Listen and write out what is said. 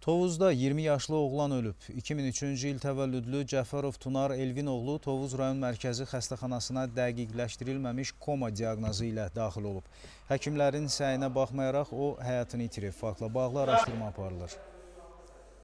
Tovuzda 20 yaşlı oğlan ölüb. 2003-cü il təvəllüdlü Cəfərov Tunar Elvin oğlu Tovuz rayon mərkəzi xəstəxanasına dəqiqləşdirilməmiş koma diaqnozu ilə daxil olub. Həkimlərin səyinə baxmayaraq o həyatını itirib. Faktla bağlı araşdırma aparılır.